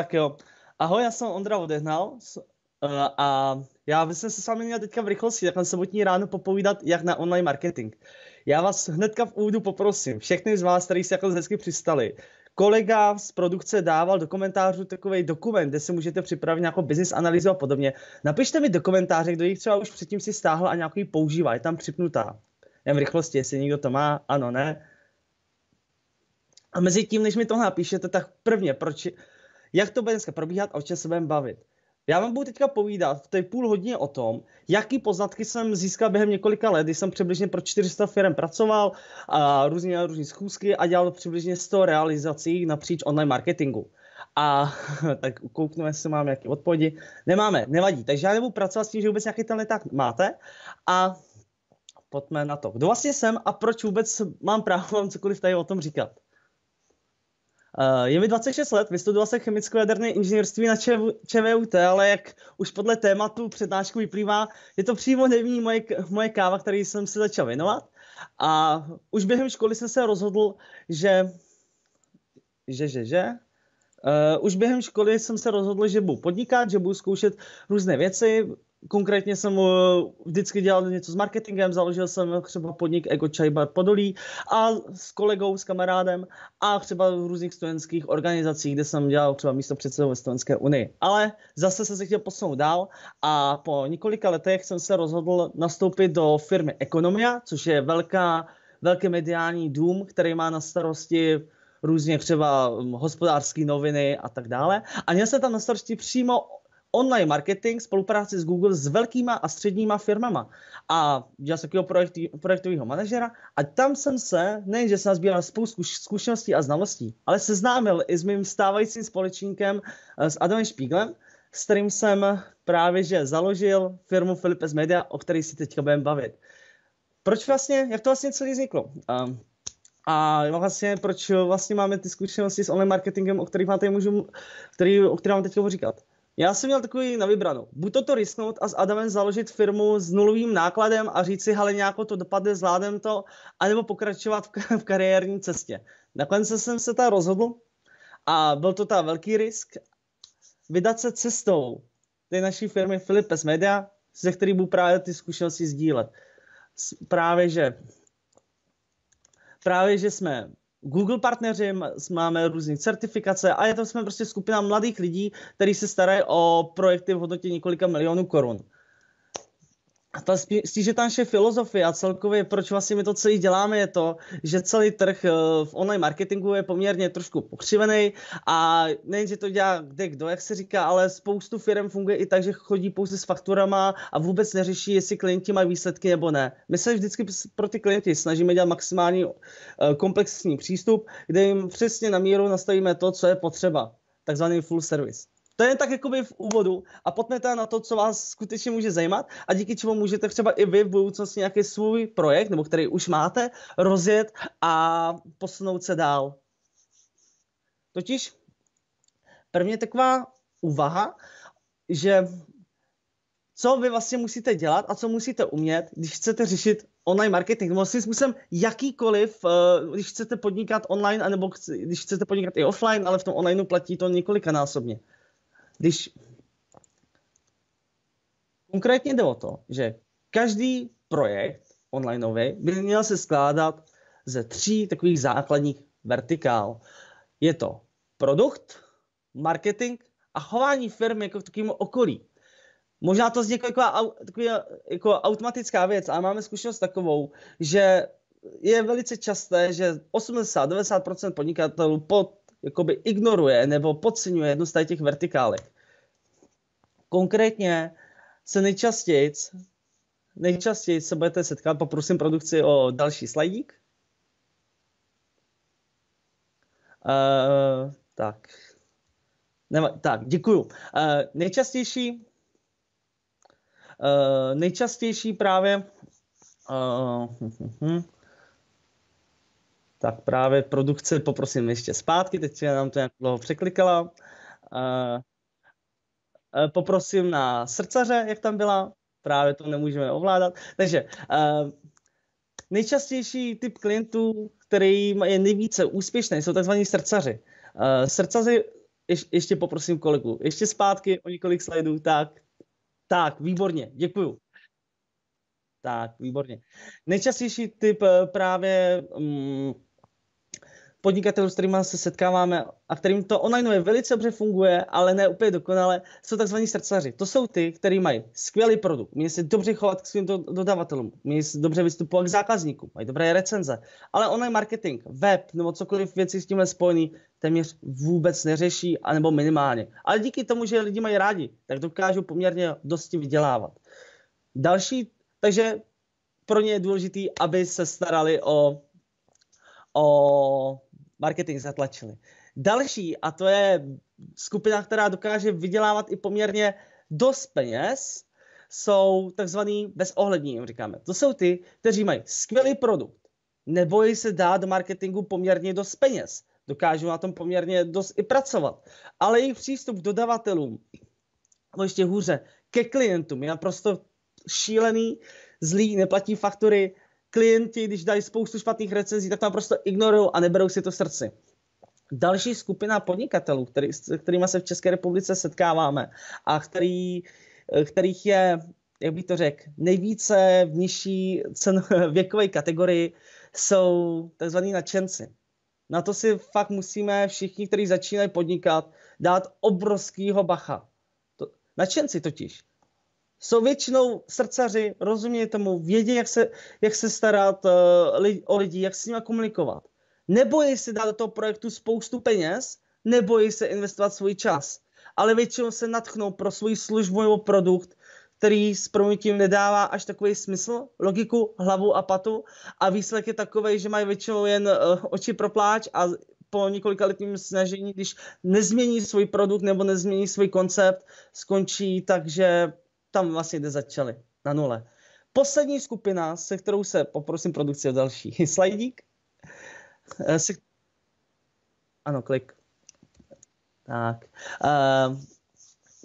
Tak jo. Ahoj, já jsem Ondra Odehnal eh, a já bych se s vámi měl teďka v rychlosti takhle sobotní ráno popovídat jak na online marketing. Já vás hnedka v úvodu poprosím, všechny z vás, kteří se jako hezky přistali, kolega z produkce dával do komentářů takový dokument, kde si můžete připravit nějakou business analýzu a podobně. Napište mi do komentáře, kdo jich třeba už předtím si stáhl a nějaký používá, je tam připnutá. Jen v rychlosti, jestli někdo to má, ano, ne. A mezi tím, než mi to napíšete, tak prvně, proč, jak to bude dneska probíhat a o čem se budeme bavit. Já vám budu teďka povídat v té půl hodině o tom, jaký poznatky jsem získal během několika let, kdy jsem přibližně pro 400 firm pracoval, a různě různé schůzky a dělal přibližně 100 realizací napříč online marketingu. A tak koukneme, jestli máme nějaké odpovědi. Nemáme, nevadí. Takže já nebudu pracovat s tím, že vůbec nějaký ten tak máte. A pojďme na to. Kdo vlastně jsem a proč vůbec mám právo vám cokoliv tady o tom říkat? Uh, je mi 26 let, vystudoval jsem chemicko-jaderné inženýrství na ČV, ČVUT, ale jak už podle tématu přednášku vyplývá, je to přímo nevní moje, moje káva, který jsem se začal věnovat. A už během školy jsem se rozhodl, že... Že, že, že... Uh, už během školy jsem se rozhodl, že budu podnikat, že budu zkoušet různé věci, konkrétně jsem eh, vždycky dělal něco s marketingem, založil jsem třeba podnik Ego bar Podolí a s kolegou, s kamarádem a třeba v různých studentských organizacích, kde jsem dělal třeba místo předsedu ve Studentské unii. Ale zase jsem se chtěl posunout dál a po několika letech jsem se rozhodl nastoupit do firmy Ekonomia, což je velká, velký mediální dům, který má na starosti různě třeba hm, hospodářské noviny a tak dále. A měl jsem tam na starosti přímo online marketing, spolupráci s Google s velkýma a středníma firmama. A dělal jsem takového projekty, projektového manažera a tam jsem se, nejenže jsem sbíral spoustu zkušeností a znalostí, ale seznámil i s mým stávajícím společníkem, eh, s Adamem Špíglem, s kterým jsem právě že založil firmu Philips Media, o které si teďka budeme bavit. Proč vlastně, jak to vlastně celý vzniklo? Ehm, a vlastně, proč vlastně máme ty zkušenosti s online marketingem, o kterých teď můžu, který, o kterém vám teď říkat. Já jsem měl takový na vybranou. Buď to, to risknout a s Adamem založit firmu s nulovým nákladem a říct si, hele, nějak to dopadne, zvládem to, anebo pokračovat v, k- v kariérní cestě. Nakonec jsem se ta rozhodl a byl to ta velký risk vydat se cestou té naší firmy Filipes Media, ze který budu právě ty zkušenosti sdílet. Právě, že právě, že jsme Google partneři, máme různé certifikace a je to jsme prostě skupina mladých lidí, kteří se starají o projekty v hodnotě několika milionů korun a ta spí, naše filozofie a celkově, proč vlastně my to celý děláme, je to, že celý trh eh, v online marketingu je poměrně trošku pokřivený a nejen, že to dělá kde kdo, jak se říká, ale spoustu firm funguje i tak, že chodí pouze s fakturama a vůbec neřeší, jestli klienti mají výsledky nebo ne. My se vždycky pro ty klienty snažíme dělat maximální eh, komplexní přístup, kde jim přesně na míru nastavíme to, co je potřeba, takzvaný full service. To je jen tak jakoby v úvodu a teda na to, co vás skutečně může zajímat a díky čemu můžete třeba i vy v budoucnosti nějaký svůj projekt, nebo který už máte, rozjet a posunout se dál. Totiž první taková úvaha, že co vy vlastně musíte dělat a co musíte umět, když chcete řešit online marketing, nebo svým způsobem jakýkoliv, eh, když chcete podnikat online, anebo když chcete podnikat i offline, ale v tom online platí to několikanásobně. násobně. Když konkrétně jde o to, že každý projekt onlineový by měl se skládat ze tří takových základních vertikál. Je to produkt, marketing a chování firmy jako v takovém okolí. Možná to zní jako, jako, jako automatická věc, ale máme zkušenost takovou, že je velice časté, že 80-90% podnikatelů po jakoby ignoruje nebo podceňuje jednu z těch vertikálek. Konkrétně se nejčastěji, nejčastěji se budete setkat, poprosím produkci o další slajdík. Uh, tak. Nema, tak, děkuju. Uh, nejčastější, uh, nejčastější právě uh, hm, hm, hm tak právě produkce poprosím ještě zpátky, teď nám to nějak dlouho překlikala. Eh, eh, poprosím na srdcaře, jak tam byla, právě to nemůžeme ovládat. Takže eh, nejčastější typ klientů, který je nejvíce úspěšný, jsou tzv. srdcaři. Srdcaři, ještě poprosím kolegu, ještě zpátky o několik slajdů, tak, tak, výborně, děkuju. Tak, výborně. Nejčastější typ právě um, podnikatelů, s kterými se setkáváme a kterým to online velice dobře funguje, ale ne úplně dokonale, jsou tzv. srdcaři. To jsou ty, kteří mají skvělý produkt, mějí se dobře chovat k svým dodavatelům, mějí se dobře vystupovat k zákazníkům, mají dobré recenze, ale online marketing, web nebo cokoliv věci s tímhle spojený téměř vůbec neřeší, anebo minimálně. Ale díky tomu, že lidi mají rádi, tak dokážou poměrně dosti vydělávat. Další, takže pro ně je důležité, aby se starali o, o marketing zatlačili. Další, a to je skupina, která dokáže vydělávat i poměrně dost peněz, jsou takzvaný bezohlední, jim říkáme. To jsou ty, kteří mají skvělý produkt, nebojí se dát do marketingu poměrně dost peněz, dokážou na tom poměrně dost i pracovat, ale jejich přístup k dodavatelům, nebo ještě hůře, ke klientům je naprosto šílený, zlý, neplatí faktury, klienti, když dají spoustu špatných recenzí, tak to prostě ignorují a neberou si to srdci. Další skupina podnikatelů, který, s kterými se v České republice setkáváme a který, eh, kterých je, jak bych to řekl, nejvíce v nižší cen, věkové kategorii, jsou tzv. nadšenci. Na to si fakt musíme všichni, kteří začínají podnikat, dát obrovskýho bacha. To, nadšenci totiž jsou většinou srdcaři, rozumějí tomu, vědí, jak se, jak se starat uh, o lidi, jak s nimi komunikovat. Nebojí se dát do toho projektu spoustu peněz, nebojí se investovat svůj čas, ale většinou se natchnou pro svůj službu nebo produkt, který s proměnutím nedává až takový smysl, logiku, hlavu a patu a výsledek je takový, že mají většinou jen uh, oči pro pláč a po několika letním snažení, když nezmění svůj produkt nebo nezmění svůj koncept, skončí tak, že tam vlastně kde začali, na nule. Poslední skupina, se kterou se poprosím produkci o další slajdík. Eh, se... Ano, klik. Tak. Uh,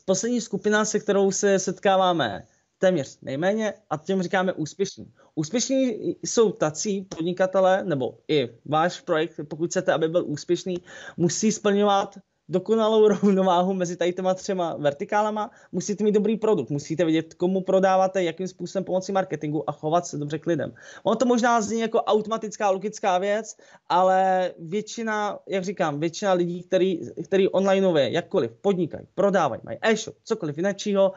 poslední skupina, se kterou se setkáváme téměř nejméně a těm říkáme úspěšní. Úspěšní jsou tací podnikatele, nebo i váš projekt, pokud chcete, aby byl úspěšný, musí splňovat dokonalou rovnováhu mezi tady těma třema vertikálama, musíte mít dobrý produkt, musíte vědět, komu prodáváte, jakým způsobem pomocí marketingu a chovat se dobře k lidem. Ono to možná zní jako automatická logická věc, ale většina, jak říkám, většina lidí, který, který onlineově jakkoliv podnikají, prodávají, mají e-shop, cokoliv jiného,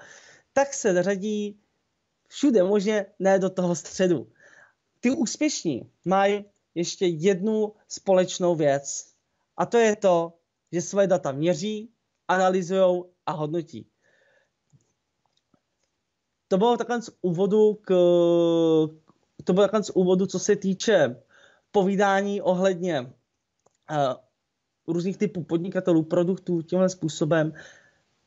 tak se řadí všude možně ne do toho středu. Ty úspěšní mají ještě jednu společnou věc a to je to, že svoje data měří, analyzují a hodnotí. To bylo takhle z úvodu, k, to bylo takhle z úvodu, co se týče povídání ohledně uh, různých typů podnikatelů, produktů tímhle způsobem.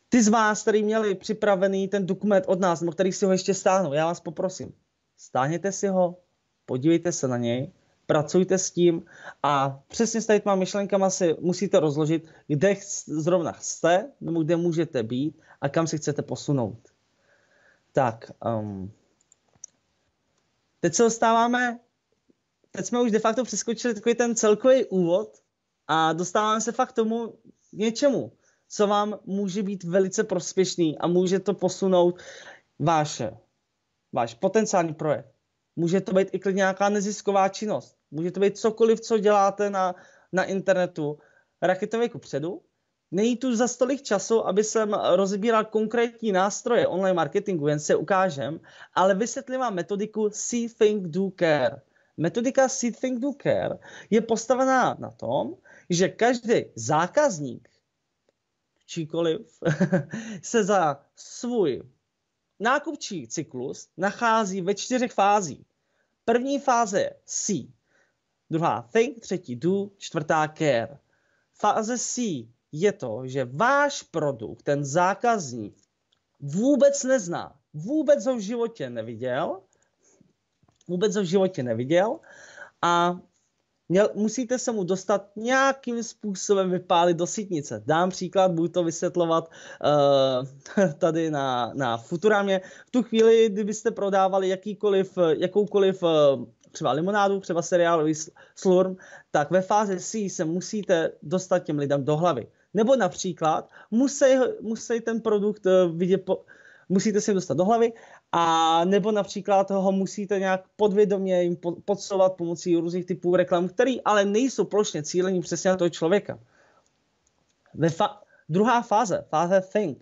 Ty z vás, který měli připravený ten dokument od nás, nebo který si ho ještě stáhnou, já vás poprosím, stáhněte si ho, podívejte se na něj pracujte s tím a přesně s tady těma myšlenkama si musíte rozložit, kde zrovna jste, nebo kde můžete být a kam si chcete posunout. Tak, um, teď se dostáváme, teď jsme už de facto přeskočili takový ten celkový úvod a dostáváme se fakt tomu něčemu, co vám může být velice prospěšný a může to posunout váš, váš potenciální projekt. Může to být i klidně nějaká nezisková činnost. Může to být cokoliv, co děláte na, na internetu. Raketově ku předu. Není tu za stolik času, aby jsem rozbíral konkrétní nástroje online marketingu, jen se ukážem, ale vysvětlím vám metodiku See, Think, Do, Care. Metodika See, Think, Do, Care je postavená na tom, že každý zákazník, číkoliv, se za svůj nákupčí cyklus nachází ve čtyřech fázích. První fáze je see, druhá think, třetí do, čtvrtá care. Fáze C je to, že váš produkt, ten zákazník, vůbec nezná, vůbec ho v životě neviděl, vůbec ho v životě neviděl a měl, musíte se mu dostat nějakým způsobem vypálit do sítnice. Dám příklad, budu to vysvětlovat uh, tady na, na Futurámě. V tu chvíli, kdybyste prodávali jakýkoliv, eh, jakoukoliv uh, třeba limonádu, třeba seriálový slurm, tak ve fázi C se musíte dostat těm lidem do hlavy. Nebo například musí, musí ten produkt eh, vidět, po, musíte si dostat do hlavy, a nebo například ho musíte nějak podvědomě jim podsovat pomocí různých typů reklam, které ale nejsou plošně cílení přesně na toho člověka. Ve fa- druhá fáze, fáze think,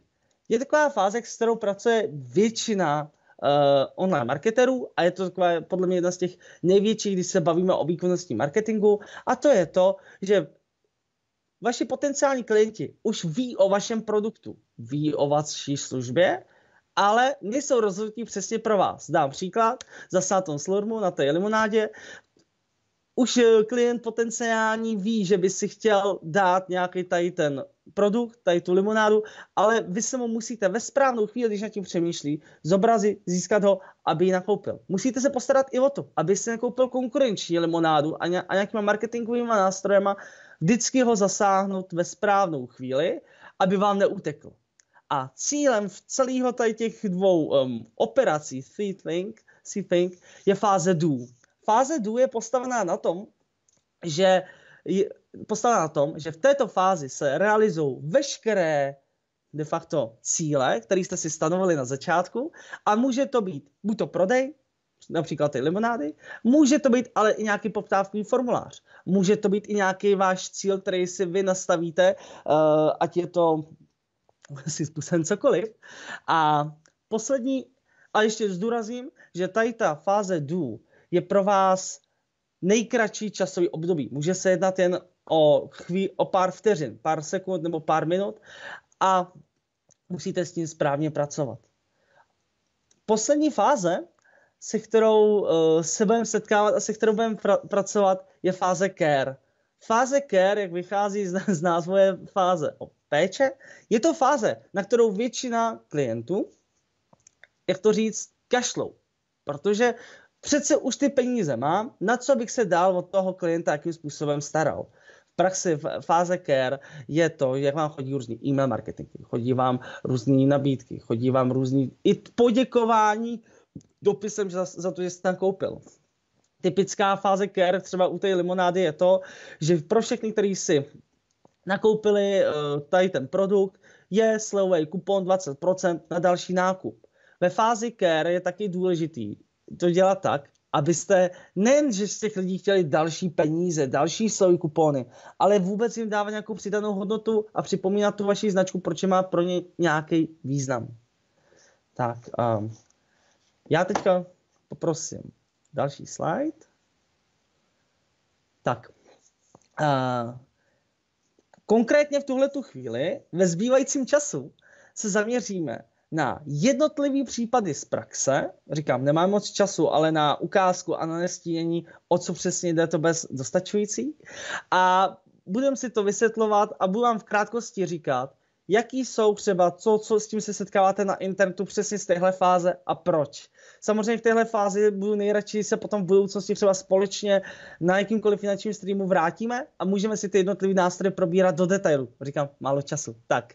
je taková fáze, s kterou pracuje většina Eh, online marketerů a je to taková podle mě jedna z těch největších, když se bavíme o výkonnosti marketingu a to je to, že vaši potenciální klienti už ví o vašem produktu, ví o vaší službě, ale nejsou rozhodnutí přesně pro vás. Dám příklad, za na tom slurmu, na té limonádě, už eh, klient potenciální ví, že by si chtěl dát nějaký tady ten produkt, tady tu limonádu, ale vy se mu musíte ve správnou chvíli, když nad tím přemýšlí, zobrazit, získat ho, aby ji nakoupil. Musíte se postarat i o to, aby si nakoupil konkurenční limonádu a, nějakýma marketingovými nástrojema vždycky ho zasáhnout ve správnou chvíli, aby vám neutekl. A cílem v celého tady těch dvou um, operací, think, think, je fáze do fáze dů je postavená na tom, že je postavená na tom, že v této fázi se realizují veškeré de facto cíle, které jste si stanovali na začátku a může to být buď to prodej, například ty limonády, může to být ale i nějaký poptávkový formulář, může to být i nějaký váš cíl, který si vy nastavíte, uh, ať je to si způsobem cokoliv. A poslední, a ještě zdůrazím, že tady ta fáze do je pro vás nejkratší časový období. Může se jednat jen o, chví, o pár vteřin, pár sekund nebo pár minut a musíte s tím správně pracovat. Poslední fáze, se kterou uh, se budeme setkávat a se kterou budeme pra- pracovat, je fáze care. Fáze care, jak vychází z, z názvu, je fáze o péče. Je to fáze, na kterou většina klientů, jak to říct, kašlou. Protože přece už ty peníze mám, na co bych se dál od toho klienta jakým způsobem staral. V praxi v fáze care je to, jak vám chodí různý e-mail marketing, chodí vám různé nabídky, chodí vám různý i poděkování dopisem za, za to, že jste tam koupil. Typická fáze care třeba u té limonády je to, že pro všechny, kteří si nakoupili eh, tady ten produkt, je slevový kupon 20% na další nákup. Ve fázi care je taky důležitý, to dělat tak, abyste nejen, že z těch lidí chtěli další peníze, další sloj kupony, ale vůbec jim dávat nějakou přidanou hodnotu a připomínat tu vaši značku, proč má pro ně nějaký význam. Tak, um, já teďka poprosím další slide. Tak, uh, konkrétně v tuhle chvíli, ve zbývajícím času, se zaměříme na jednotlivý případy z praxe, říkám, nemám moc času, ale na ukázku a na nestínění, o co přesně jde, to bez dostačující. A budem si to vysvětlovat a budu vám v krátkosti říkat, jaký jsou třeba, co, co s tím se setkáváte na internetu přesně z téhle fáze a proč. Samozřejmě v téhle fázi budu nejradši se potom v budoucnosti třeba společně na jakýmkoliv finančním streamu vrátíme a můžeme si ty jednotlivé nástroje probírat do detailu. Říkám, málo času. Tak,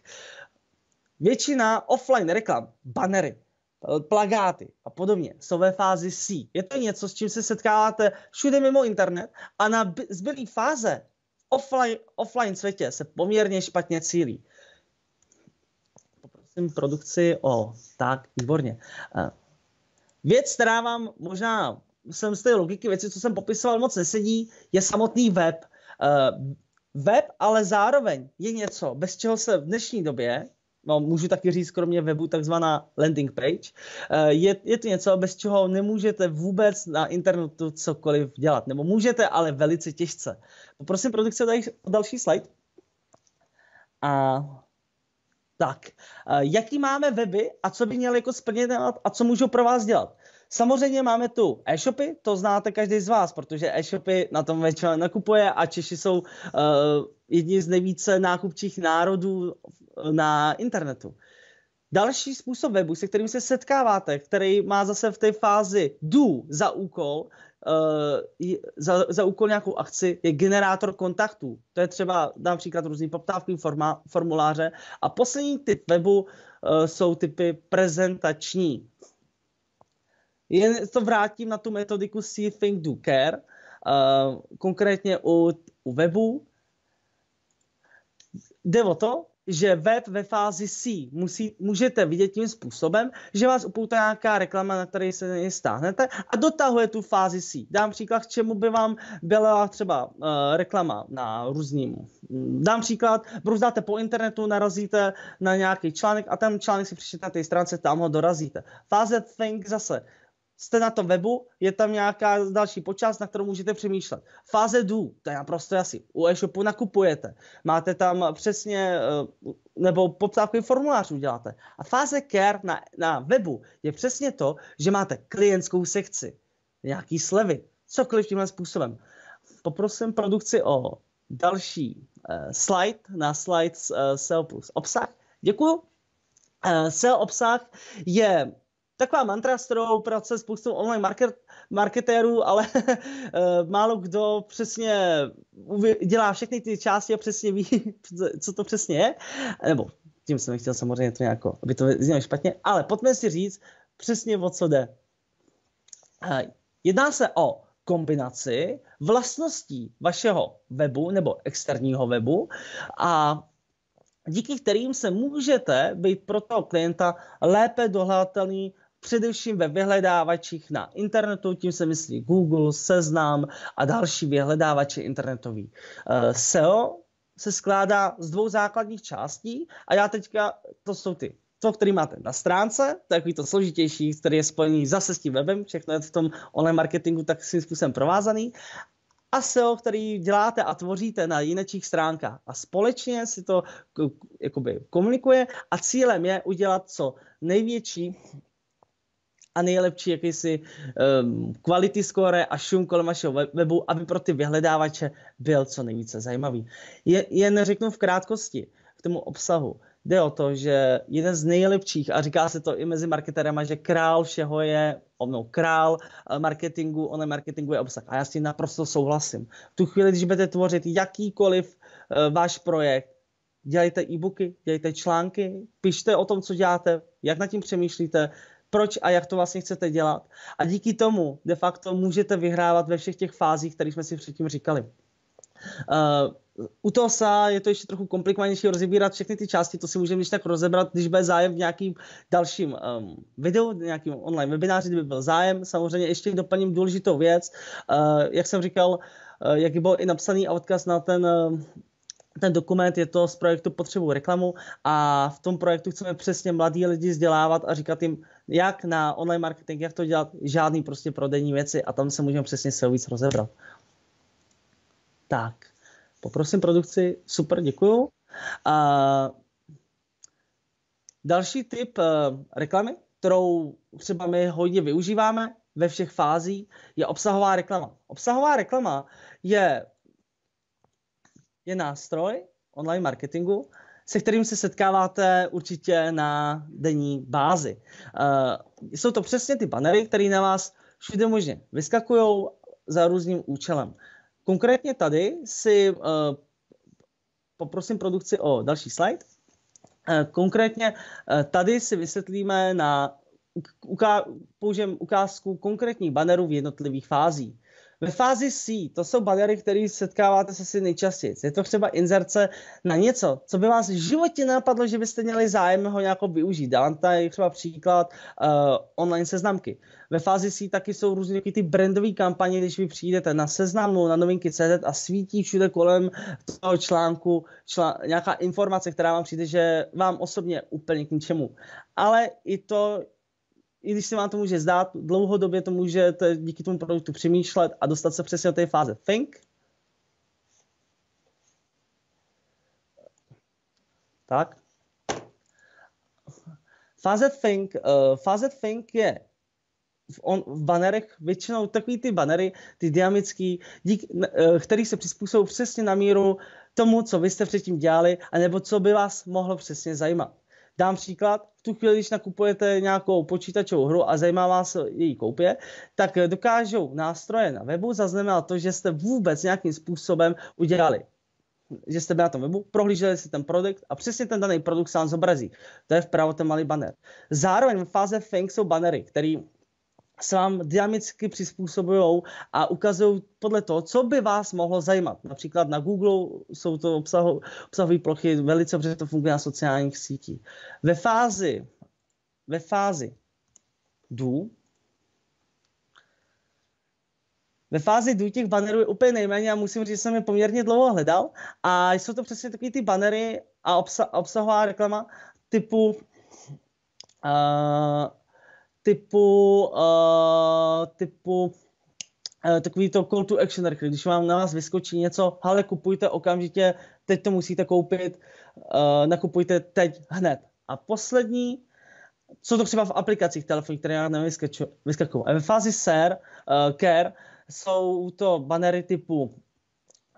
Většina offline reklam, banery, eh, plagáty a podobně jsou ve fázi C. Je to něco, s čím se setkáváte všude mimo internet a na zbylý fáze offline, offline světě se poměrně špatně cílí. Poprosím produkci o... Tak, výborně. Eh, věc, která vám možná jsem z té logiky věci, co jsem popisoval, moc nesedí, je samotný web. Eh, web ale zároveň je něco, bez čeho se v dnešní době no, můžu taky říct, kromě webu, takzvaná landing page. Eh, je, je to něco, bez čeho nemůžete vůbec na internetu cokoliv dělat. Nebo můžete, ale velice těžce. Poprosím produkce o další slide. A tak, eh, jaký máme weby a co by měli jako splnit a co můžou pro vás dělat? Samozřejmě máme tu e-shopy, to znáte každý z vás, protože e-shopy na tom většinou nakupuje a Češi jsou uh, jedni z nejvíce nákupčích národů eh, na internetu. Další způsob webu, se kterým se setkáváte, který má zase v té fázi do za úkol, uh, za, za úkol nějakou akci, je generátor kontaktů. To je třeba například různý poptávky, forma, formuláře. A poslední typ webu uh, jsou typy prezentační. Jen to vrátím na tu metodiku See, Think, Do, Care, uh, konkrétně u, u webu. Jde o to, že web ve fázi C musí, můžete vidět tím způsobem, že vás upoutá nějaká reklama, na které se na stáhnete a dotahuje tu fázi C. Dám příklad, k čemu by vám byla třeba uh, reklama na různým. Dám příklad, bruzdáte po internetu, narazíte na nějaký článek a ten článek si přečtete na té stránce, tam ho dorazíte. Fáze Think zase jste na tom webu, je tam nějaká další počást, na kterou můžete přemýšlet. Fáze dů, to je naprosto jasný. U e-shopu nakupujete, máte tam přesně, eh, nebo poptávkový formulář uděláte. A fáze care na, na webu je přesně to, že máte klientskou sekci, nějaký slevy, cokoliv tímhle způsobem. Poprosím produkci o další uh, slide na slide uh, eh, SEO plus obsah. Děkuju. Uh, SEO obsah je taková mantra, s kterou pracuje spoustu online market, marketérů, ale eh, málo kdo přesně dělá všechny ty části a přesně ví, co to přesně je. Nebo tím jsem chtěl samozřejmě to nějako, aby to znělo špatně, ale pojďme si říct přesně o co jde. Eh, jedná se o kombinaci vlastností vašeho webu nebo externího webu a díky kterým se můžete být pro toho klienta lépe dohledatelný především ve vyhledávačích na internetu, tím se myslí Google, Seznam a další vyhledávače internetový. Eh, SEO se skládá z dvou základních částí a já teďka, to jsou ty to, který máte na stránce, takový to složitější, který je spojený zase s tím webem, všechno je v tom online marketingu tak svým způsobem provázaný. A SEO, který děláte a tvoříte na jinečích stránkách a společně si to jakoby komunikuje a cílem je udělat co největší a nejlepší jakýsi um, quality score a šum kolem vašeho webu, aby pro ty vyhledávače byl co nejvíce zajímavý. Je, jen řeknu v krátkosti k tomu obsahu. Jde o to, že jeden z nejlepších, a říká se to i mezi marketérama, že král všeho je, ono, král eh, marketingu, on je marketingu je obsah. A já s tím naprosto souhlasím. V tu chvíli, když budete tvořit jakýkoliv uh, váš projekt, dělejte e-booky, dělejte články, pište o tom, co děláte, jak nad tím přemýšlíte, proč a jak to vlastně chcete dělat. A díky tomu de facto můžete vyhrávat ve všech těch fázích, které jsme si předtím říkali. Uh, u toho SA je to ještě trochu komplikovanější rozebírat všechny ty části, to si můžeme ještě tak rozebrat, když bude zájem v nějakým dalším um, videu, nějakým online webináři, kdyby byl zájem. Samozřejmě ještě doplním důležitou věc, uh, jak jsem říkal, uh, jak byl i napsaný a odkaz na ten uh, ten dokument je to z projektu Potřebu reklamu a v tom projektu chceme přesně mladí lidi vzdělávat a říkat jim, jak na online marketing, jak to dělat, žádný prostě prodejní věci a tam se můžeme přesně se víc rozebrat. Tak, poprosím produkci, super, děkuju. A další typ eh, reklamy, kterou třeba my hodně využíváme ve všech fázích, je obsahová reklama. Obsahová reklama je je nástroj online marketingu, se kterým se setkáváte určitě na denní bázi. Eh, jsou to přesně ty banery, které na vás všude možně vyskakují za různým účelem. Konkrétně tady si eh, poprosím produkci o další slide. Eh, konkrétně tady si vysvětlíme na použijem ukázku konkrétních banerů v jednotlivých fázích. Ve fázi C, to jsou bariéry, které setkáváte se si nejčastěji. Je to třeba inzerce na něco, co by vás v životě napadlo, že byste měli zájem ho nějak využít. Dám tady třeba příklad uh, online seznamky. Ve fázi C taky jsou různé ty brandové kampaně, když vy přijdete na seznamu, na novinky CZ a svítí všude kolem toho článku člán, nějaká informace, která vám přijde, že vám osobně úplně k ničemu. Ale i to i když se vám to může zdát, dlouhodobě to můžete díky tomu produktu přemýšlet a dostat se přesně do té fáze think. Tak. Fáze think, uh, fáze think je v, on, v banerech většinou takový ty banery, ty dynamický, dík, uh, který se přizpůsobují přesně na míru tomu, co vy jste předtím dělali, anebo co by vás mohlo přesně zajímat. Dám příklad, v tu chvíli, když nakupujete nějakou počítačovou hru a zajímá vás její koupě, tak dokážou nástroje na webu zaznamenat to, že jste vůbec nějakým způsobem udělali že jste byli na tom webu, prohlíželi si ten produkt a přesně ten daný produkt vám zobrazí. To je vpravo ten malý banner. Zároveň v fáze Think jsou bannery, který se vám dynamicky přizpůsobují a ukazují podle toho, co by vás mohlo zajímat. Například na Google jsou to obsahové plochy, velice protože to funguje na sociálních sítích. Ve fázi, ve fázi dů, ve fázi dů těch banerů je úplně nejméně a musím říct, že jsem je poměrně dlouho hledal a jsou to přesně takové ty banery a obsa- obsahová reklama typu uh, typu, uh, typu uh, takový to call to action rychle. Když vám na vás vyskočí něco, ale kupujte okamžitě, teď to musíte koupit, uh, nakupujte teď hned. A poslední, co to třeba v aplikacích telefonů, které já nevím, vyskakují. Ve fázi ser uh, care jsou to banery typu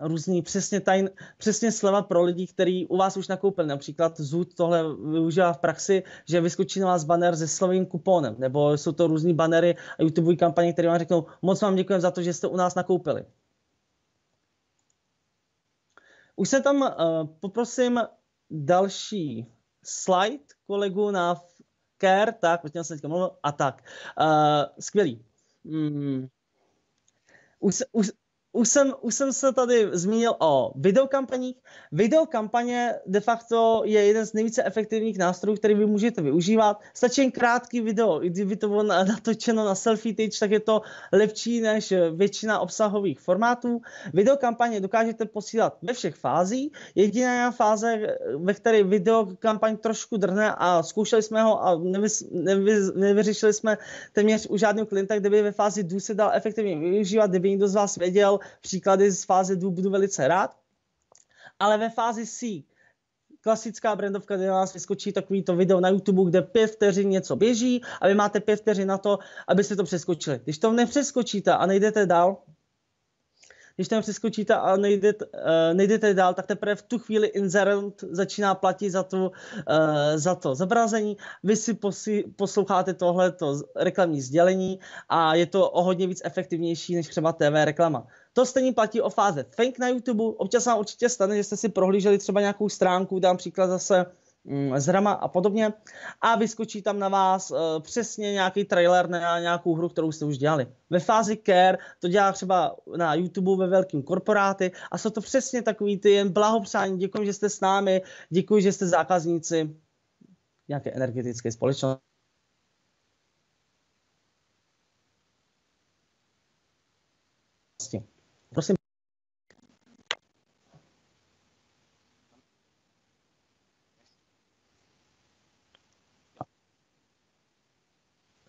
různý přesně, tajn, přesně sleva pro lidi, který u vás už nakoupili. Například Zoot tohle využívá v praxi, že vyskočí na vás banner se slovým kuponem, nebo jsou to různý banery a YouTube kampaně, které vám řeknou, moc vám děkujeme za to, že jste u nás nakoupili. Už se tam uh, poprosím další slide kolegu na care, tak, o jsem teďka mluvil, a tak. Uh, skvělý. Mm. Už, už, už jsem, už jsem se tady zmínil o videokampaních. Videokampaně de facto je jeden z nejvíce efektivních nástrojů, který vy můžete využívat. Stačí jen krátký video, i kdyby to bylo natočeno na selfie tyč, tak je to lepší než většina obsahových formátů. Videokampaně dokážete posílat ve všech fázích. Jediná fáze, ve které videokampaň trošku drhne a zkoušeli jsme ho a nevy, nevy, nevyřešili jsme téměř u žádného klienta, by ve fázi DU dal efektivně využívat, kdyby někdo z vás věděl, příklady z fáze 2 budu velice rád. Ale ve fázi C, klasická brandovka, kde nás vyskočí takový to video na YouTube, kde pět vteřin něco běží a vy máte pět vteřin na to, abyste to přeskočili. Když to nepřeskočíte a nejdete dál, když tam přeskočíte a nejdete, eh, nejdete dál, tak teprve v tu chvíli inzerent začíná platit za, tu, eh, za to zobrazení. Vy si posi, posloucháte tohleto reklamní sdělení a je to o hodně víc efektivnější než třeba TV reklama. To stejně platí o fáze think na YouTube. Občas vám určitě stane, že jste si prohlíželi třeba nějakou stránku, dám příklad zase uh, s mm, hrama a podobně. A vyskočí tam na vás eh, přesně nějaký trailer na nějakou hru, kterou jste už dělali. Ve fázi Care to dělá třeba na YouTube ve velkým korporáty a jsou to přesně takový ty jen blahopřání. Děkuji, že jste s námi, děkuji, že jste zákazníci nějaké energetické společnosti. Prosím,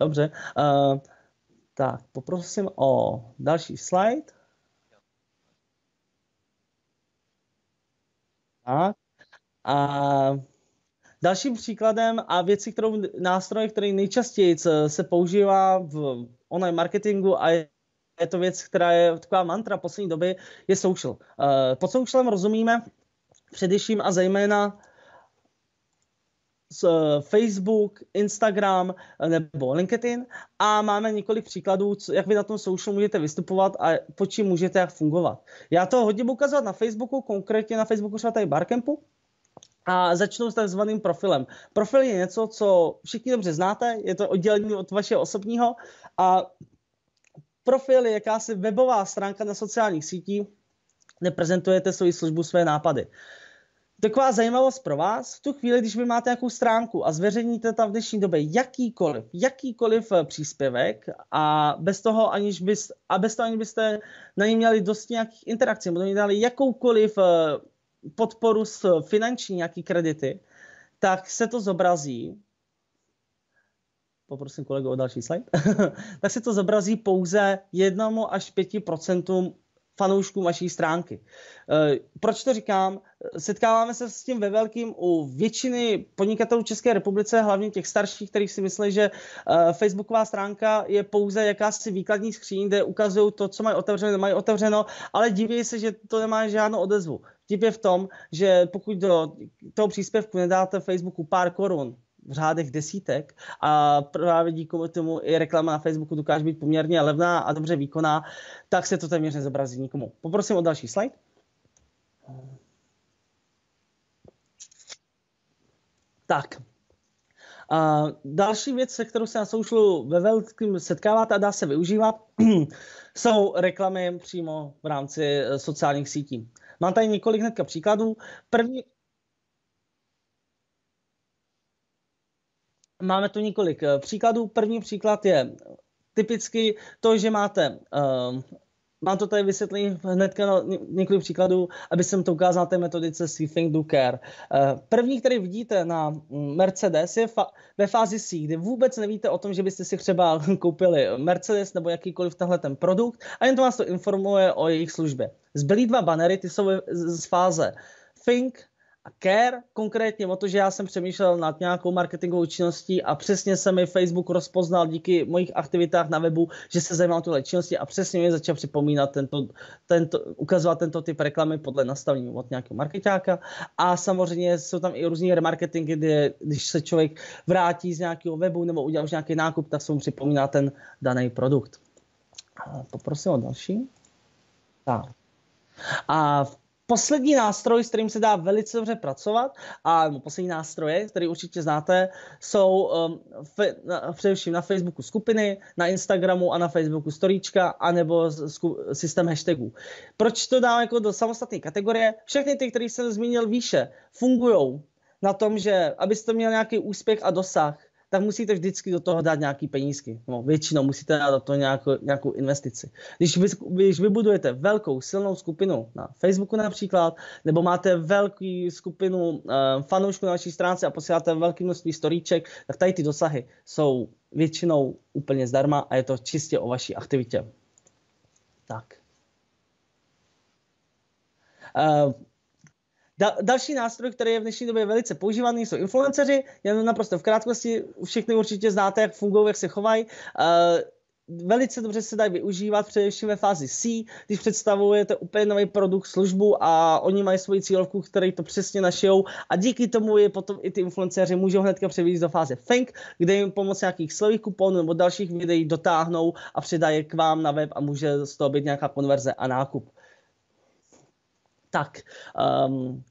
Dobře. Uh, tak, poprosím o další slide. Tak. A dalším příkladem a věci, kterou nástroj, který nejčastěji se používá v online marketingu a je to věc, která je taková mantra poslední doby, je social. Eh, pod socialem rozumíme především a zejména Facebook, Instagram nebo LinkedIn a máme několik příkladů, jak vy na tom social můžete vystupovat a po čím můžete jak fungovat. Já to hodně budu ukazovat na Facebooku, konkrétně na Facebooku třeba tady Barcampu, a začnu s takzvaným profilem. Profil je něco, co všichni dobře znáte, je to oddělení od vašeho osobního a profil je jakási webová stránka na sociálních sítích, kde prezentujete svoji službu, své nápady taková zajímavost pro vás, v tu chvíli, když vy máte nějakou stránku a zveřejníte tam v dnešní době jakýkoliv, jakýkoliv eh, příspěvek a bez toho, aniž bys, a bez toho, aniž byste na ní měli dost nějakých interakcí, nebo dali jakoukoliv eh, podporu s finanční nějaký kredity, tak se to zobrazí poprosím kolegu o další slide, tak se to zobrazí pouze jednomu až pěti procentům fanoušků vaší stránky. Eh, proč to říkám? Setkáváme se s tím ve velkým u většiny podnikatelů České republice, hlavně těch starších, kterých si myslí, že eh, facebooková stránka je pouze jakási výkladní skříň, kde ukazují to, co mají otevřeno, nemají otevřeno, ale diví se, že to nemá žádnou odezvu. Tip je v tom, že pokud do toho příspěvku nedáte Facebooku pár korun, v řádech desítek a právě díky tomu i reklama na Facebooku dokáže být poměrně levná a dobře výkonná, tak se to téměř nezobrazí nikomu. Poprosím o další slide. Tak, a další věc, se kterou se na soušlu ve velkým setkáváte a dá se využívat, jsou reklamy přímo v rámci eh, sociálních sítí. Mám tady několik hnedka příkladů. První, Máme tu několik eh, příkladů. První příklad je typicky to, že máte uh, Mám to tady vysvětlit hned na no, několik příkladů, aby jsem to ukázal té metodice See, Think, Do, Care. Eh, první, který vidíte na mm, Mercedes, je fa- ve fázi C, kdy vůbec nevíte o tom, že byste si třeba koupili Mercedes nebo jakýkoliv tahle ten produkt a jen to vás to informuje o jejich službě. Zbylí dva banery, ty jsou z fáze Think, a care konkrétně o to, že já jsem přemýšlel nad nějakou marketingovou činností a přesně se mi Facebook rozpoznal díky mojich aktivitách na webu, že se zajímal tuhle činnosti a přesně mi začal připomínat tento, tento, ukazovat tento typ reklamy podle nastavení od nějakého marketáka. A samozřejmě jsou tam i různý remarketingy, kde když se člověk vrátí z nějakého webu nebo udělá už nějaký nákup, tak se mu připomíná ten daný produkt. A poprosím o další. Tak. A v poslední nástroj, s kterým se dá velice dobře pracovat, a poslední nástroje, které určitě znáte, jsou um, fe, na, především na Facebooku skupiny, na Instagramu a na Facebooku storíčka, anebo sku, systém hashtagů. Proč to dám jako do samostatné kategorie? Všechny ty, které jsem zmínil výše, fungují na tom, že abyste měl nějaký úspěch a dosah, tak musíte vždycky do toho dát nějaký penízky. No, většinou musíte dát do toho nějakou, nějakou investici. Když, vy, když vybudujete velkou silnou skupinu na Facebooku například, nebo máte velký skupinu uh, fanoušků na vaší stránce a posíláte velký množství storíček, tak tady ty dosahy jsou většinou úplně zdarma a je to čistě o vaší aktivitě. Tak. Uh, Da, další nástroj, který je v dnešní době velice používaný, jsou influenceři. Jen naprosto v krátkosti, všichni určitě znáte, jak fungují, jak se chovají. Uh, velice dobře se dají využívat především ve fázi C, když představujete úplně nový produkt, službu a oni mají svoji cílovku, který to přesně našijou a díky tomu je potom i ty influenceři můžou hnedka převést do fáze Think, kde jim pomocí nějakých slových kuponů nebo dalších videí dotáhnou a předají k vám na web a může z toho být nějaká konverze a nákup. Tak, um,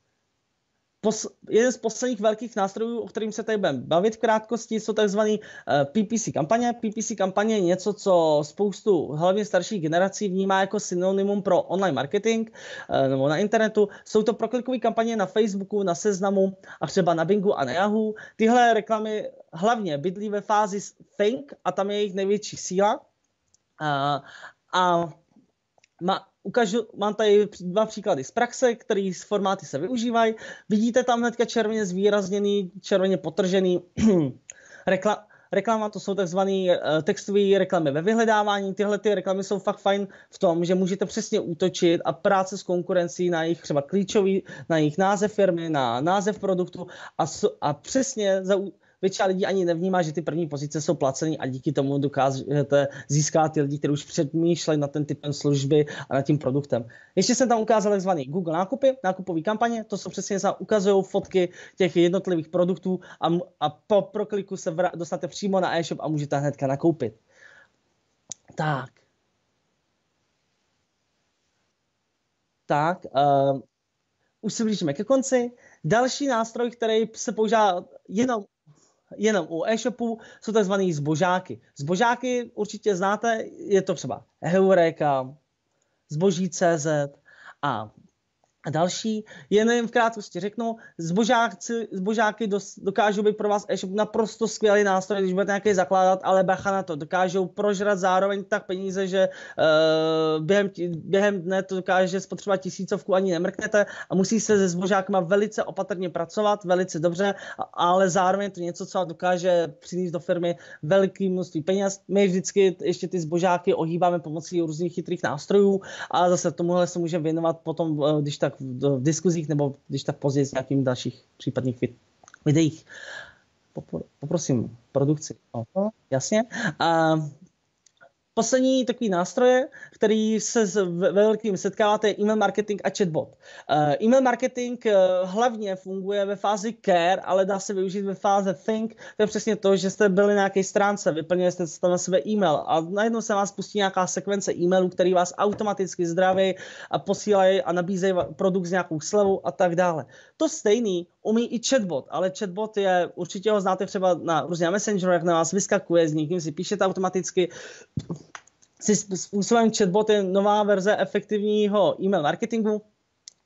pos, jeden z posledních velkých nástrojů, o kterým se tady budeme bavit v krátkosti, jsou tzv. Eh, PPC kampaně. PPC kampaně je něco, co spoustu hlavně starších generací vnímá jako synonymum pro online marketing eh, nebo na internetu. Jsou to proklikové kampaně na Facebooku, na Seznamu a třeba na Bingu a na Yahoo. Tyhle reklamy hlavně bydlí ve fázi Think a tam je jejich největší síla. Eh, a, a má, ukážu, mám tady dva příklady z praxe, které z formáty se využívají. Vidíte tam hnedka červeně zvýrazněný, červeně potržený rekla, reklama, to jsou takzvané eh, textové reklamy ve vyhledávání. Tyhle ty reklamy jsou fakt fajn v tom, že můžete přesně útočit a práce s konkurencí na jejich třeba klíčový, na jejich název firmy, na název produktu a, a přesně za, většina lidí ani nevnímá, že ty první pozice jsou placené a díky tomu dokážete získat ty lidi, kteří už předmýšlejí na ten typem služby a na tím produktem. Ještě jsem tam ukázal tzv. Google nákupy, nákupové kampaně, to jsou přesně za ukazují fotky těch jednotlivých produktů a, a po prokliku se vra- dostanete přímo na e-shop a můžete hnedka nakoupit. Tak. Tak, uh, už se blížíme ke konci. Další nástroj, který se používá jenom jenom u e-shopu, jsou tzv. zbožáky. Zbožáky určitě znáte, je to třeba Heureka, zboží.cz a a další, jen v krátkosti řeknu, zbožáci, zbožáky dos, dokážou být pro vás e-shop naprosto skvělý nástroj, když budete nějaký zakládat, ale bacha na to, dokážou prožrat zároveň tak peníze, že uh, během, během dne to dokáže spotřebovat tisícovku ani nemrknete a musí se se zbožákama velice opatrně pracovat, velice dobře, ale zároveň to něco, co dokáže přinést do firmy velký množství peněz. My vždycky ještě ty zbožáky ohýbáme pomocí různých chytrých nástrojů a zase tomuhle se můžeme věnovat potom, eh, když tak tak v, v diskuzích nebo když tak později s nějakým dalších případných videích. Poprosím produkci o no, to, jasně. A Poslední takový nástroje, který se s velkým setkáváte, je email marketing a chatbot. Eh, email marketing eh, hlavně funguje ve fázi care, ale dá se využít ve fáze think. To je přesně to, že jste byli na nějaké stránce, vyplnili jste tam na sebe e-mail a najednou se vás pustí nějaká sekvence e-mailů, který vás automaticky zdraví a posílají a nabízejí produkt s nějakou slevou a tak dále. To stejný umí i chatbot, ale chatbot je, určitě ho znáte třeba na různých messengerech, na vás vyskakuje, s někým si píšete automaticky, si způsobem chatbot je nová verze efektivního e-mail marketingu,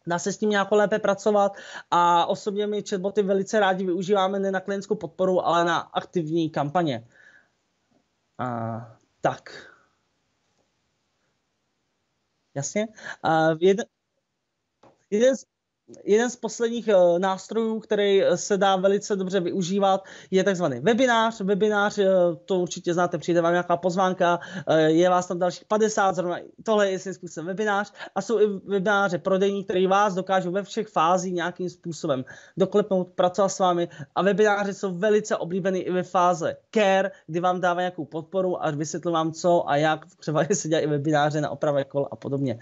dá se s tím nějak lépe pracovat a osobně my chatboty velice rádi využíváme ne na klientskou podporu, ale na aktivní kampaně. A, tak. Jasně. A, jeden, jeden z jeden z posledních eh, nástrojů, který eh, se dá velice dobře využívat, je takzvaný webinář. Webinář, eh, to určitě znáte, přijde vám nějaká pozvánka, je vás tam dalších 50, zrovna tohle je svým způsobem webinář a jsou i webináře prodejní, který vás dokážou ve všech fázích nějakým způsobem doklepnout, pracovat s vámi a webináře jsou velice oblíbeny i ve fáze care, kdy vám dává nějakou podporu a vysvětlí vám co a jak, třeba se dělají i webináře na opravě kol a podobně.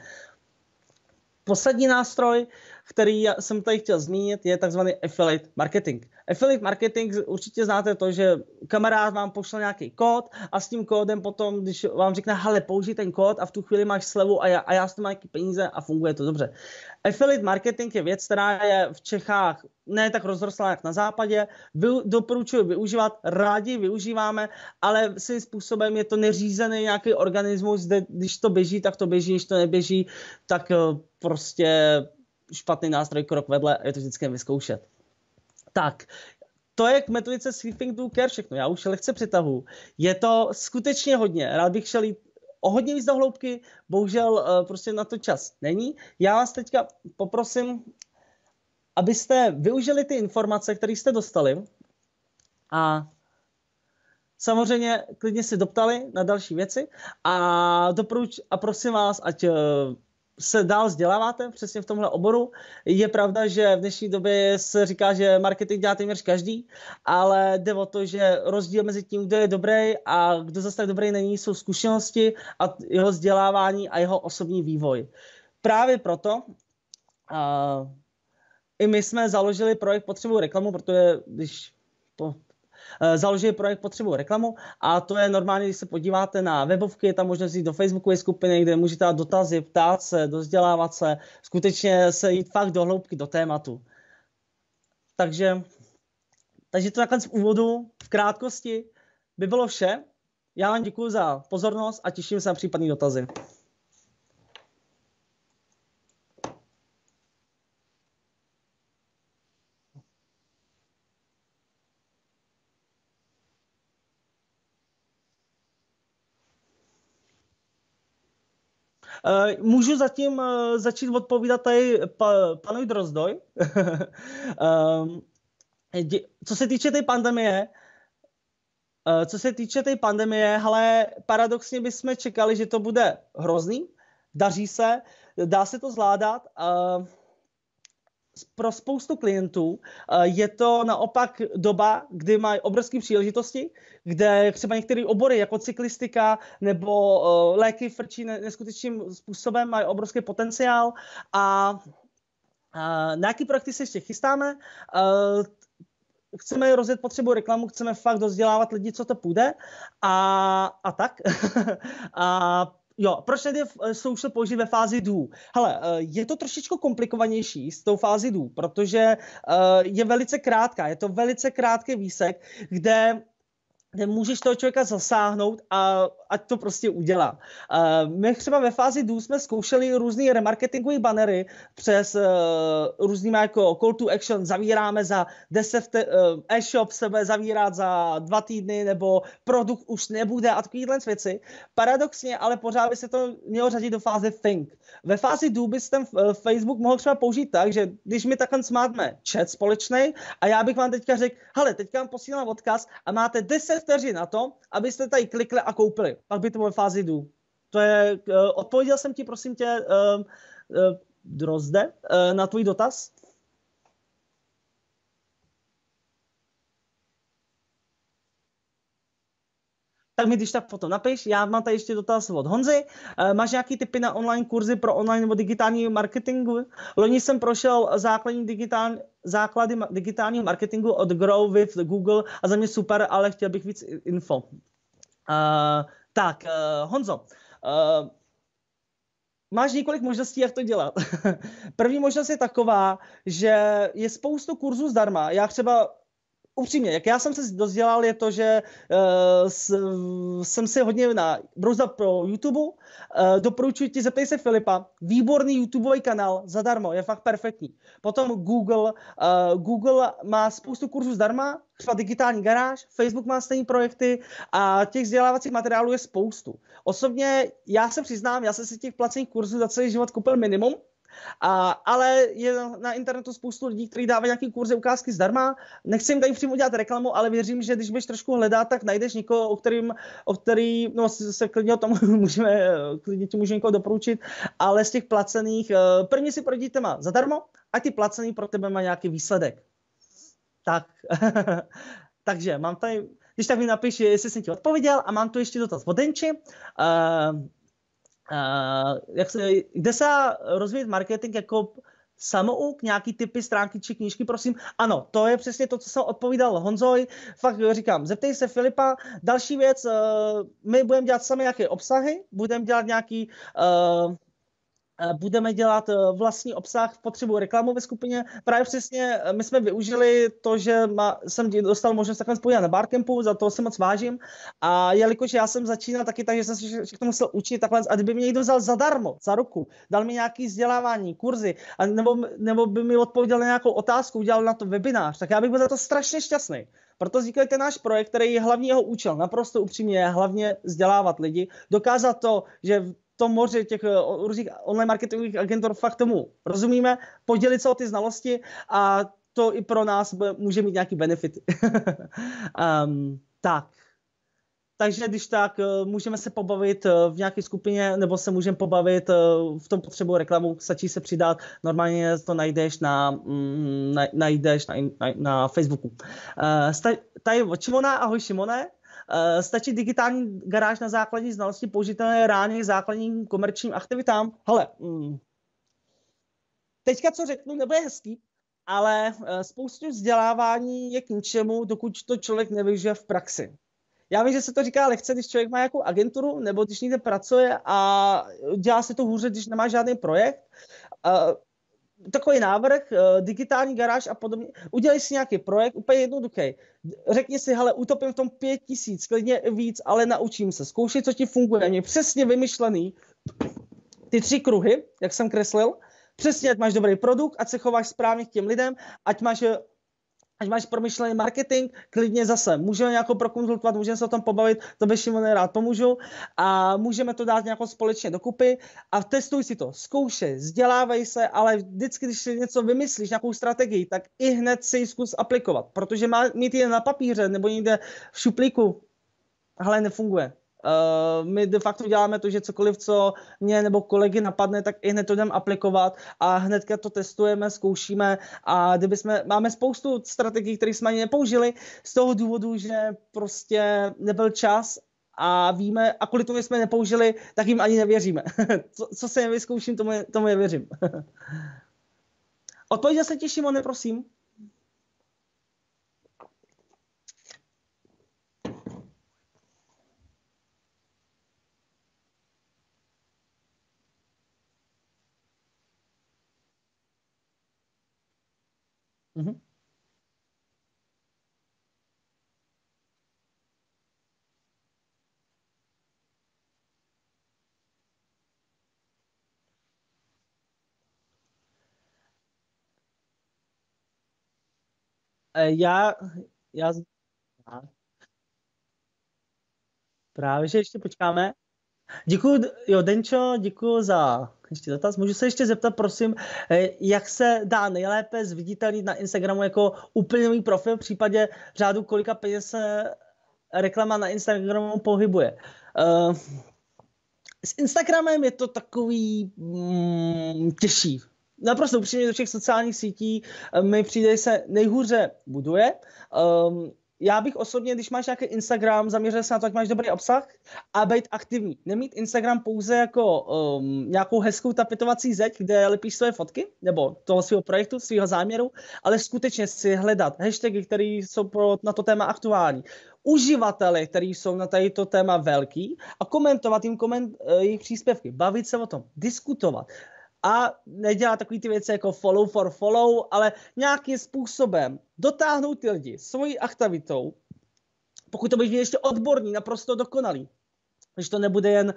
Poslední nástroj, který jsem tady chtěl zmínit, je takzvaný affiliate marketing. Affiliate marketing určitě znáte to, že kamarád vám pošle nějaký kód a s tím kódem potom, když vám řekne, hele, použij ten kód a v tu chvíli máš slevu a já, a já s tím mám nějaký peníze a funguje to dobře. Affiliate marketing je věc, která je v Čechách ne tak rozrostlá jak na západě. Vy, doporučuji využívat, rádi využíváme, ale svým způsobem je to neřízený nějaký organismus, kde když to běží, tak to běží, když to neběží, tak eh, prostě špatný nástroj krok vedle a je to vždycky vyzkoušet. Tak, to je k metodice Sweeping Do Care všechno. Já už lehce přitahu. Je to skutečně hodně. Rád bych šel jít o hodně víc do hloubky, bohužel eh, prostě na to čas není. Já vás teďka poprosím, abyste využili ty informace, které jste dostali a samozřejmě klidně si doptali na další věci a doporuč a prosím vás, ať eh, se dál vzděláváte přesně v tomhle oboru. Je pravda, že v dnešní době se říká, že marketing dělá téměř každý, ale jde o to, že rozdíl mezi tím, kdo je dobrý a kdo zase tak dobrý není, jsou zkušenosti a jeho vzdělávání a jeho osobní vývoj. Právě proto uh, i my jsme založili projekt potřebu reklamu, protože když po, Eh, založili projekt Potřebuji reklamu a to je normálně, když se podíváte na webovky, je tam možnost jít do Facebookové skupiny, kde můžete dát dotazy, ptát se, dozdělávat se, skutečně se jít fakt do hloubky do tématu. Takže, takže to takhle z úvodu, v krátkosti, by bylo vše. Já vám děkuji za pozornost a těším se na případné dotazy. Eh, můžu zatím eh, začít odpovídat tady panu Drozdoj. Ehm, co se týče té pandemie, eh, co se týče té pandemie, ale paradoxně bychom čekali, že to bude hrozný. Daří se, dá se to zvládat. Uh, pro spoustu klientů eh, je to naopak doba, kdy mají obrovské příležitosti, kde třeba některé obory, jako cyklistika nebo eh, léky frčí neskutečným způsobem, mají obrovský potenciál a eh, na jaký projekty se ještě chystáme? chceme rozjet potřebu reklamu, chceme fakt dozdělávat lidi, co to půjde a, a tak. a Jo, proč nejde eh, se se použít ve fázi dů? Hele, eh, je to trošičku komplikovanější s tou fázi dů, protože eh, je velice krátká, je to velice krátký výsek, kde můžeš toho člověka zasáhnout a ať to prostě udělá. Eh, my třeba ve fázi DO jsme zkoušeli různé remarketingové banery přes eh, různýma jako call to action, zavíráme za 10 eh, e-shop sebe zavírat za dva týdny, nebo produkt už nebude a takovýhle věci. Paradoxně, ale pořád by se to mělo řadit do fáze think. Ve fázi DO bys ten Facebook mohl třeba použít tak, že když my takhle máme chat společný a já bych vám teďka řekl, hele, teďka vám posílám odkaz a máte 10 vteřin na to, abyste tady klikli a koupili. Pak by to bylo fázi dů. To je, eh, odpověděl jsem ti, prosím tě, eh, eh, Drozde, na tvůj dotaz? tak mi když tak potom napiš. Já mám tady ještě dotaz od Honzy. Eh, máš nějaký typy na online kurzy pro online nebo digitální marketingu? Loni jsem prošel základní digitální, základy digitálního marketingu od Grow with Google a za mě super, ale chtěl bych víc info. Uh, tak, uh, Honzo, uh, máš několik možností, jak to dělat. První možnost je taková, že je spoustu kurzů zdarma. Já třeba upřímně, jak já jsem se dozdělal, je to, že uh, s, jsem si hodně na brouzal pro YouTube. Uh, doporučuji ti, zeptej se Filipa, výborný YouTubeový kanál, zadarmo, je fakt perfektní. Potom Google, uh, Google má spoustu kurzů zdarma, třeba digitální garáž, Facebook má stejné projekty a těch vzdělávacích materiálů je spoustu. Osobně já se přiznám, já jsem si těch placených kurzů za celý život koupil minimum, a, ale je na internetu spoustu lidí, kteří dávají nějaký kurzy, ukázky zdarma. Nechci jim tady přímo dělat reklamu, ale věřím, že když budeš trošku hledat, tak najdeš někoho, o kterým, o který, no se klidně o tom můžeme, klidně ti můžu někoho doporučit, ale z těch placených, eh, první si projdi téma zadarmo a ty placený pro tebe má nějaký výsledek. Tak, takže mám tady, když tak mi napiš, jestli jsem ti odpověděl a mám tu ještě dotaz od Denči. Uh, Eh, jak se, jde se rozvíjet marketing jako samouk, nějaký typy stránky či knížky, prosím. Ano, to je přesně to, co jsem odpovídal Honzoj. Fakt říkám, zeptej se Filipa. Další věc, eh, my budeme dělat sami nějaké obsahy, budeme dělat nějaký uh, Eh, budeme dělat eh, vlastní obsah, potřebu reklamu ve skupině. Právě přesně eh, my jsme využili to, že ma, jsem dostal možnost takhle spojit na Barcampu, za to si moc vážím. A jelikož já jsem začínal taky tak, že jsem se všechno musel učit takhle, a kdyby mě někdo vzal zadarmo, za ruku, dal mi nějaký vzdělávání, kurzy, a nebo, nebo by mi odpověděl na nějakou otázku, udělal na to webinář, tak já bych byl za to strašně šťastný. Proto vznikl náš projekt, který je hlavní jeho účel, naprosto upřímně, hlavně vzdělávat lidi, dokázat to, že tom moři těch eh, různých online marketingových agentur fakt tomu rozumíme, podělit se o ty znalosti a to i pro nás může mít nějaký benefit. um, tak. Takže když tak, eh, můžeme se pobavit eh, v nějaké skupině, nebo se můžeme pobavit v tom potřebu reklamu, stačí se přidat, normálně to najdeš na, mm, na, najdeš na, na, na Facebooku. Uh, staj, tady od Šimona, ahoj Šimone. Eh, stačí digitální garáž na základní znalosti použitelné rány základním komerčním aktivitám. Hele, mm, teďka co řeknu, nebo je hezký, ale eh, spoustu vzdělávání je k ničemu, dokud to člověk nevyžije v praxi. Já vím, že se to říká lehce, když člověk má nějakou agenturu, nebo když někde pracuje a dělá se to hůře, když nemá žádný projekt. Eh, takový návrh, eh, digitální garáž a podobně. Udělej si nějaký projekt, úplně jednoduchý. Řekni si, hele, utopím v tom pět tisíc, klidně víc, ale naučím se. Zkoušej, co ti funguje. Mě přesně vymyšlený ty tři kruhy, jak jsem kreslil, přesně, ať máš dobrý produkt, ať se chováš správně k těm lidem, ať máš eh, až máš promyšlený marketing, klidně zase můžeme nějakou prokonzultovat, můžeme se o tom pobavit, to by Šimone rád pomůžu a můžeme to dát nějakou společně dokupy a testuj si to, zkoušej, vzdělávej se, ale vždycky, když si něco vymyslíš, nějakou strategii, tak i hned si ji zkus aplikovat, protože má, mít je na papíře nebo někde v šuplíku, ale nefunguje. Eh, my de facto děláme to, že cokoliv, co mě nebo kolegy napadne, tak i hned to jdeme aplikovat a hnedka to testujeme, zkoušíme a kdyby jsme, máme spoustu strategií, které jsme ani nepoužili z toho důvodu, že prostě nebyl čas a víme, a kvůli tomu jsme nepoužili, tak jim ani nevěříme. co, co se nevyzkouším, tomu, tomu věřím. Odpověď se těším, Simone, prosím. Mhm. Eh, já, Já, já, právě, že ještě počkáme. Děkuji, jo, Denčo, děkuji za technický dotaz. Můžu se ještě zeptat, prosím, eh, jak se dá nejlépe zviditelnit na Instagramu jako úplně nový profil v případě řádu, kolika peněz se reklama na Instagramu pohybuje? Eh, s Instagramem je to takový mm, těžší. Naprosto upřímně do všech sociálních sítí eh, mi přijde, se nejhůře buduje. Um, já bych osobně, když máš nějaký Instagram, zaměřil se na to, jak máš dobrý obsah a být aktivní. Nemít Instagram pouze jako um, nějakou hezkou tapetovací zeď, kde lepíš své fotky, nebo toho svého projektu, svého záměru, ale skutečně si hledat hashtagy, které jsou pro, na to téma aktuální uživateli, kteří jsou na tady to téma velký a komentovat jim koment, eh, jejich příspěvky, bavit se o tom, diskutovat a nedělá takové ty věci jako follow for follow, ale nějakým způsobem dotáhnout ty lidi svojí aktivitou, pokud to bude ještě odborný, naprosto dokonalý, když to nebude jen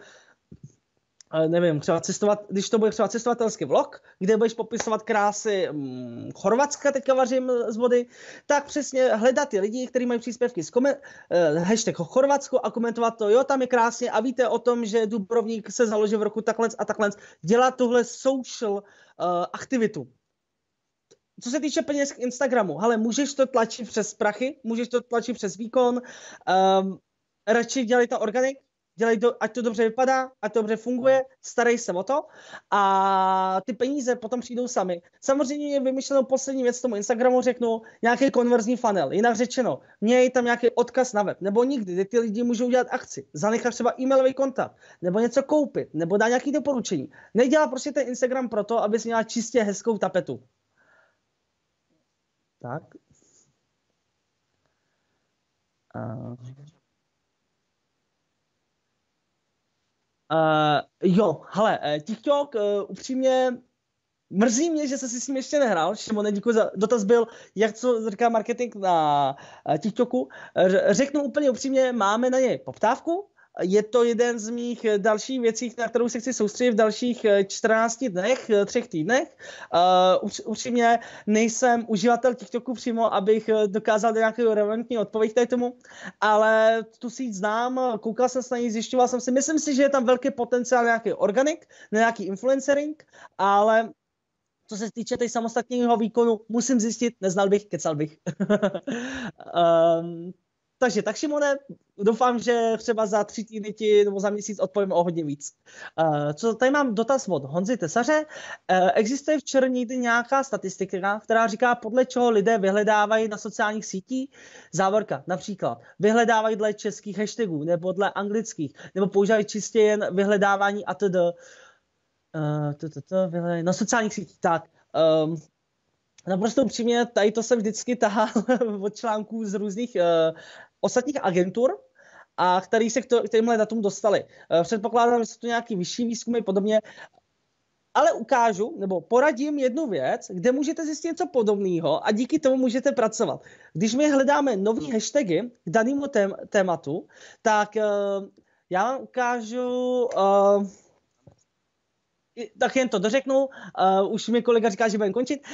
nevím, třeba cestovat, když to bude třeba cestovatelský vlog, kde budeš popisovat krásy hm, Chorvatska, teďka vařím z vody, tak přesně hledat ty lidi, kteří mají příspěvky z kome, eh, hashtag Chorvatsko a komentovat to, jo, tam je krásně a víte o tom, že Dubrovník se založil v roku takhle a takhle, dělat tuhle social eh, aktivitu. Co se týče peněz k Instagramu, ale můžeš to tlačit přes prachy, můžeš to tlačit přes výkon, eh, radši dělej to organik, dělej to, ať to dobře vypadá, ať to dobře funguje, no. starej se o to a ty peníze potom přijdou sami. Samozřejmě je vymyšleno poslední věc tomu Instagramu, řeknu nějaký konverzní funnel, jinak řečeno, měj tam nějaký odkaz na web, nebo nikdy, kde ty lidi můžou dělat akci, zanechat třeba e-mailový kontakt, nebo něco koupit, nebo dá nějaký doporučení. Nedělá prostě ten Instagram proto, aby si měla čistě hezkou tapetu. Tak. Uh... Uh, jo, hele, eh, TikTok, uh, upřímně, Mrzí mě, že se si s ním ještě nehrál. Šimone, děkuji za dotaz byl, jak co říká marketing na TikToku. Řeknu úplně upřímně, máme na něj poptávku, je to jeden z mých eh, dalších věcí, na kterou se chci soustředit v dalších 14 eh, dnech, eh, třech týdnech. Uh, upřímně nejsem uživatel TikToku přímo, abych dokázal nějakou relevantní odpověď tady tomu, ale tu síť znám, koukal jsem se na ní, zjišťoval jsem si, myslím si, že je tam velký potenciál nějaký organik, nějaký influencering, ale co se týče té samostatného výkonu, musím zjistit, neznal bych, kecal bych. um, Takže tak, Šimone, doufám, že třeba za tři týdny ti nebo za měsíc odpovím o hodně víc. Uh, co tady mám dotaz od Honzy Tesaře. Uh, existuje v černí nějaká statistika, která říká, podle čeho lidé vyhledávají na sociálních sítích? Závorka, například, vyhledávají dle českých hashtagů nebo dle anglických, nebo používají čistě jen vyhledávání a td. Eh, to, to, to, na sociálních sítích, tak. Um, Naprosto upřímně, tady to jsem vždycky tahal od článků z různých uh, ostatních agentur, a který se k těmhle datům dostali. Eh, předpokládám, že jsou to nějaký vyšší výzkumy podobně, ale ukážu nebo poradím jednu věc, kde můžete zjistit něco podobného a díky tomu můžete pracovat. Když my hledáme nové hashtagy k danému tématu, tak eh, já vám ukážu uh, tak jen to dořeknu, uh, už mi kolega říká, že budeme končit.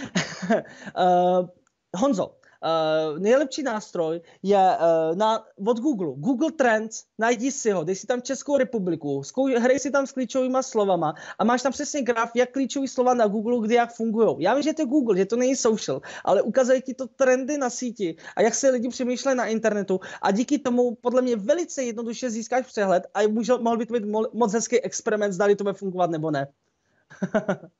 uh, Honzo, Uh, nejlepší nástroj je uh, na, od Google. Google Trends, najdi si ho, dej si tam Českou republiku, zkou, hrej si tam s klíčovými slovama a máš tam přesně graf, jak klíčové slova na Google, kde jak fungují. Já vím, že to je Google, že to není social, ale ukazuje ti to trendy na síti a jak se lidi přemýšlejí na internetu a díky tomu podle mě velice jednoduše získáš přehled a může, mohl by to být moc hezký experiment, zda to bude fungovat nebo ne.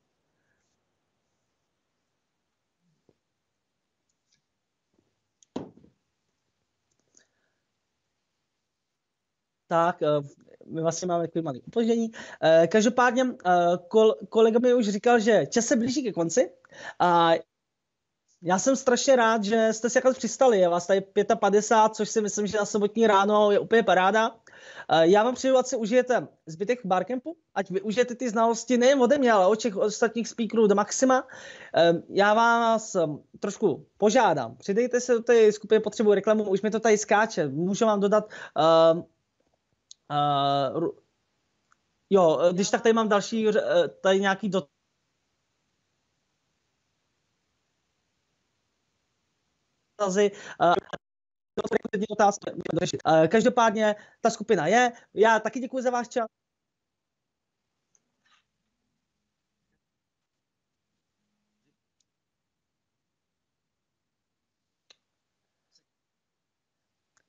tak eh, my vlastně máme takový malý opoždění. Eh, každopádně eh, kolega mi už říkal, že čas se blíží ke konci a já jsem strašně rád, že jste si jakhle přistali. Je vás tady 55, což si myslím, že na sobotní ráno je úplně paráda. Já vám přeju, ať si užijete zbytek Barcampu, ať využijete ty znalosti nejen ode mě, ale od těch ostatních speakerů do maxima. Já vás trošku požádám, přidejte se do té skupiny potřebu reklamu, už mi to tady skáče. Můžu vám dodat Uh, jo, eh, když tak tady mám další, eh, tady nějaký dotaz. Každopádně ta skupina je. Já taky děkuji za váš čas.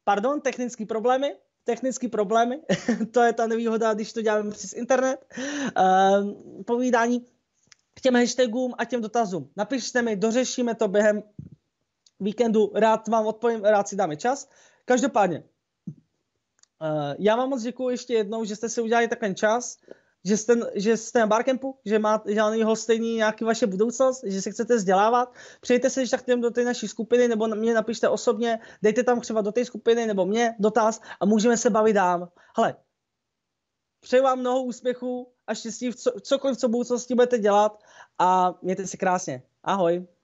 Pardon, technické problémy? technické problémy, to je ta nevýhoda, když to děláme přes internet, uh, povídání k těm hashtagům a těm dotazům. Napište mi, dořešíme to během víkendu, rád vám odpovím, rád si dáme čas. Každopádně, eh, já vám moc děkuji ještě jednou, že jste si udělali takový čas že jste, že jste na Barcampu, že, má, že na něho stejný nějaký vaše budoucnost, že se chcete vzdělávat. Přijďte se když tak do té naší skupiny, nebo mě napište osobně, dejte tam třeba do té skupiny, nebo mě dotaz a můžeme se bavit dál. Hele, přeju vám mnoho úspěchů a štěstí v co, cokoliv, co budoucnosti budete dělat a mějte se krásně. Ahoj.